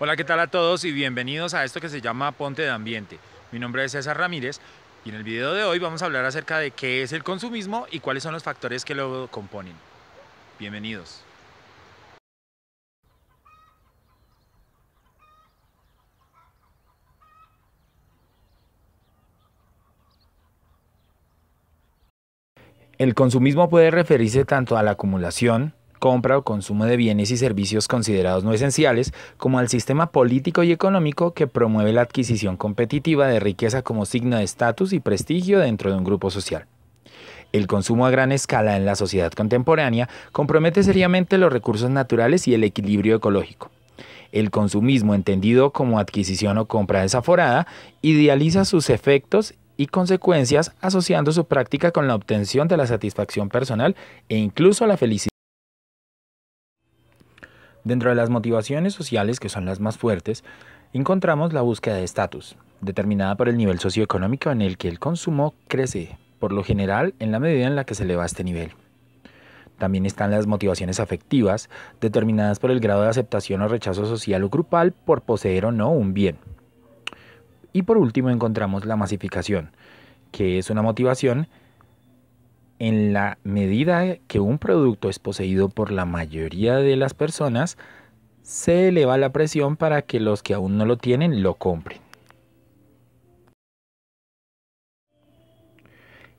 Hola, ¿qué tal a todos y bienvenidos a esto que se llama Ponte de Ambiente? Mi nombre es César Ramírez y en el video de hoy vamos a hablar acerca de qué es el consumismo y cuáles son los factores que lo componen. Bienvenidos. El consumismo puede referirse tanto a la acumulación, compra o consumo de bienes y servicios considerados no esenciales, como al sistema político y económico que promueve la adquisición competitiva de riqueza como signo de estatus y prestigio dentro de un grupo social. El consumo a gran escala en la sociedad contemporánea compromete seriamente los recursos naturales y el equilibrio ecológico. El consumismo, entendido como adquisición o compra desaforada, idealiza sus efectos y consecuencias asociando su práctica con la obtención de la satisfacción personal e incluso la felicidad. Dentro de las motivaciones sociales, que son las más fuertes, encontramos la búsqueda de estatus, determinada por el nivel socioeconómico en el que el consumo crece, por lo general en la medida en la que se eleva este nivel. También están las motivaciones afectivas, determinadas por el grado de aceptación o rechazo social o grupal por poseer o no un bien. Y por último encontramos la masificación, que es una motivación en la medida que un producto es poseído por la mayoría de las personas, se eleva la presión para que los que aún no lo tienen lo compren.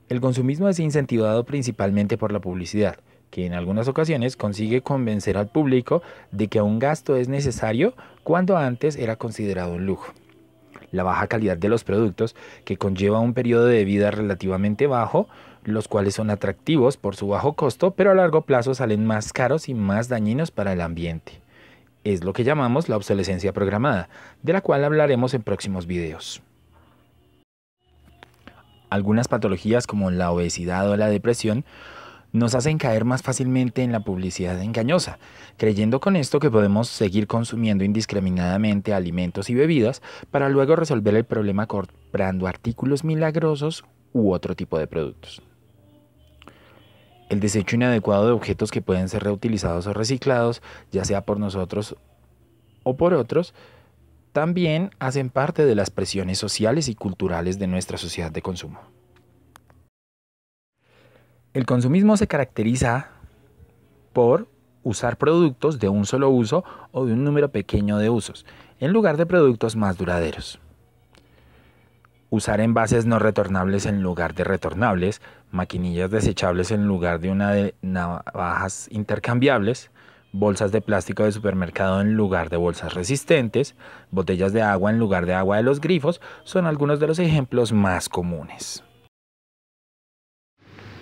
El consumismo es incentivado principalmente por la publicidad, que en algunas ocasiones consigue convencer al público de que un gasto es necesario cuando antes era considerado un lujo. La baja calidad de los productos, que conlleva un periodo de vida relativamente bajo, los cuales son atractivos por su bajo costo, pero a largo plazo salen más caros y más dañinos para el ambiente. Es lo que llamamos la obsolescencia programada, de la cual hablaremos en próximos videos. Algunas patologías como la obesidad o la depresión nos hacen caer más fácilmente en la publicidad engañosa, creyendo con esto que podemos seguir consumiendo indiscriminadamente alimentos y bebidas para luego resolver el problema comprando artículos milagrosos u otro tipo de productos el desecho inadecuado de objetos que pueden ser reutilizados o reciclados, ya sea por nosotros o por otros, también hacen parte de las presiones sociales y culturales de nuestra sociedad de consumo. El consumismo se caracteriza por usar productos de un solo uso o de un número pequeño de usos, en lugar de productos más duraderos usar envases no retornables en lugar de retornables, maquinillas desechables en lugar de una de navajas intercambiables, bolsas de plástico de supermercado en lugar de bolsas resistentes, botellas de agua en lugar de agua de los grifos, son algunos de los ejemplos más comunes.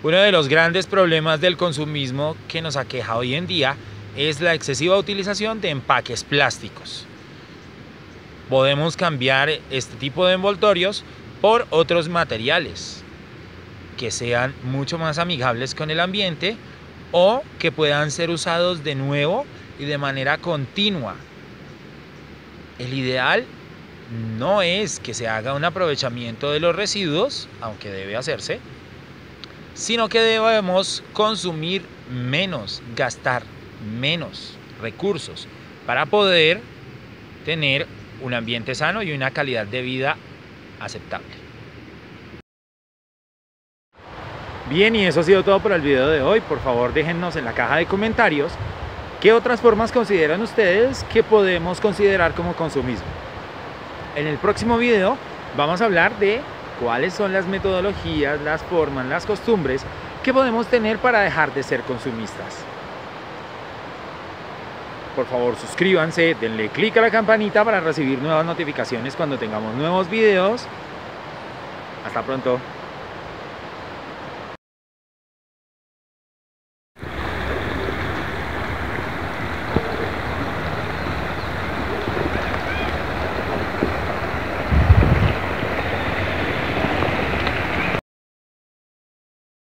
Uno de los grandes problemas del consumismo que nos aqueja hoy en día es la excesiva utilización de empaques plásticos podemos cambiar este tipo de envoltorios por otros materiales que sean mucho más amigables con el ambiente o que puedan ser usados de nuevo y de manera continua. El ideal no es que se haga un aprovechamiento de los residuos, aunque debe hacerse, sino que debemos consumir menos, gastar menos recursos para poder tener un ambiente sano y una calidad de vida aceptable. Bien, y eso ha sido todo por el video de hoy. Por favor, déjennos en la caja de comentarios qué otras formas consideran ustedes que podemos considerar como consumismo. En el próximo video vamos a hablar de cuáles son las metodologías, las formas, las costumbres que podemos tener para dejar de ser consumistas. Por favor suscríbanse, denle clic a la campanita para recibir nuevas notificaciones cuando tengamos nuevos videos. Hasta pronto.